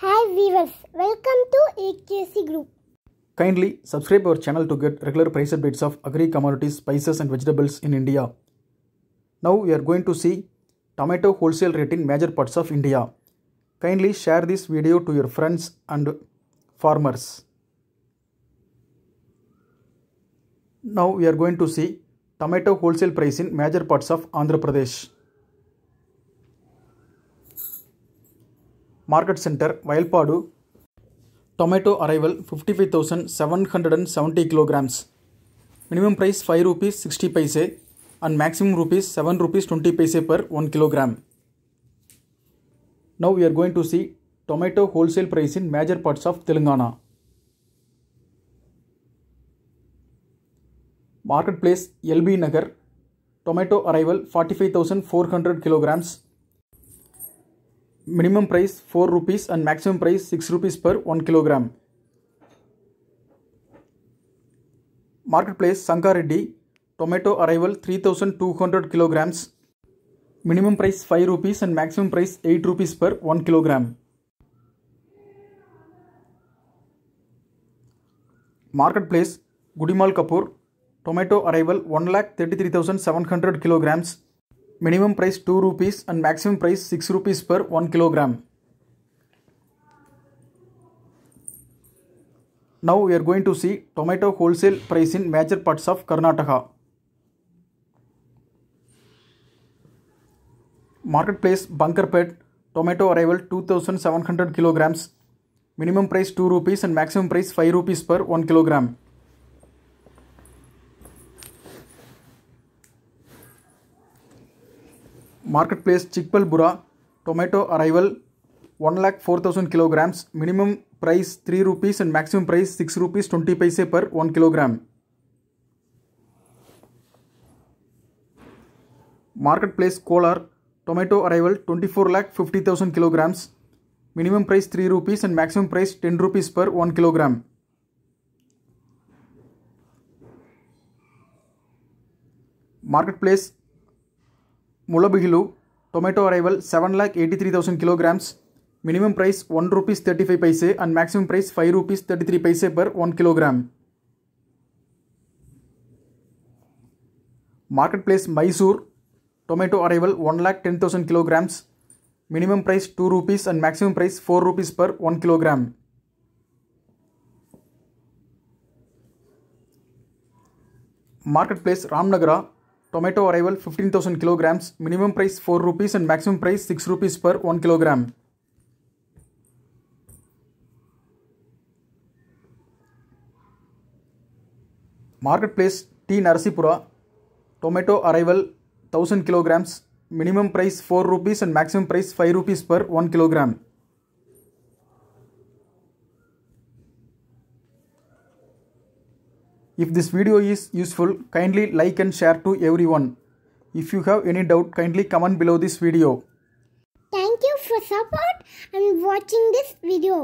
Hi viewers, welcome to AKC Group. Kindly subscribe our channel to get regular price updates of agri commodities, spices and vegetables in India. Now we are going to see tomato wholesale rate in major parts of India. Kindly share this video to your friends and farmers. Now we are going to see tomato wholesale price in major parts of Andhra Pradesh. Market Center, Vayalpadu. Tomato arrival 55,770 kilograms. Minimum price 5 rupees 60 paise and maximum rupees 7 rupees 20 paise per 1 kilogram. Now we are going to see tomato wholesale price in major parts of Telangana. Marketplace LB Nagar tomato arrival 45400 kilograms minimum price 4 rupees and maximum price 6 rupees per 1 kilogram. Marketplace Sankareddy, tomato arrival 3200 kilograms. Minimum price 5 rupees and maximum price 8 rupees per 1 kilogram. Marketplace Gudimal Kapoor, tomato arrival 1,33,700 kilograms minimum price 2 rupees and maximum price 6 rupees per 1 kilogram. Now we are going to see tomato wholesale price in major parts of Karnataka. Marketplace Bunkerpet tomato arrival 2700 kilograms minimum price 2 rupees and maximum price 5 rupees per 1 kilogram. Market place चिक्पल बुरा tomato arrival one lakh four thousand kilogram minimum price three rupee and maximum price six rupee twenty paise per one kilogram market place Kolar tomato arrival twenty four lakh fifty thousand kilogram minimum price three rupee and maximum price ten rupee per one kilogram market place मुलबिलू tomato arrival seven lakh eighty three thousand kilogram minimum price one rupee thirty five पैसे अंड maximum price फै रूपी thirty three paise per one kilogram market place Mysore tomato arrival one lakh ten thousand kilogram minimum price two rupee and maximum price four rupee per one kilogram market place Ramanagara Tomato arrival 15,000 kilograms, minimum price 4 rupees and maximum price 6 rupees per 1 kilogram. Marketplace T Narsipura, tomato arrival 1000 kilograms, minimum price 4 rupees and maximum price 5 rupees per 1 kilogram. If this video is useful, kindly like and share to everyone. If you have any doubt, kindly comment below this video. Thank you for support and watching this video.